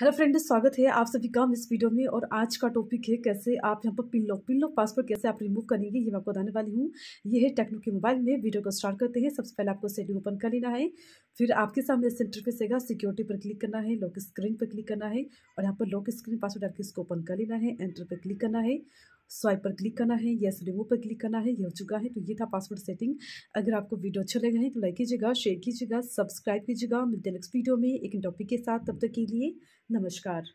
hello friends स्वागत है आप सभी का इस वीडियो में और आज का टॉपिक है कैसे आप यहाँ पर pin lock pin lock password कैसे आप रिमूव करेंगे ये मैं आपको बताने वाली हूँ ये है टेक्नो के मोबाइल में वीडियो को स्टार्ट करते हैं सबसे पहले आपको सेटिंग ओपन कर लेना है फिर आपके सामने इस इंटरफेस सेगा सिक्योरिटी पर क्लिक करना है लॉक स्क्रीन पर क्लिक करना है और यहाँ पर लॉक स्क्रीन पासवर्ड आपके इसको ओपन कर लेना है एंटर पर क्लिक करना है स्वाइप पर क्लिक करना है यस रिमो पर क्लिक करना है यह हो चुका है तो ये था पासवर्ड सेटिंग अगर आपको वीडियो अच्छा लगा है तो लाइक कीजिएगा शेयर कीजिएगा सब्सक्राइब कीजिएगा मिलते नेक्स्ट वीडियो में एक टॉपिक के साथ तब तक के लिए नमस्कार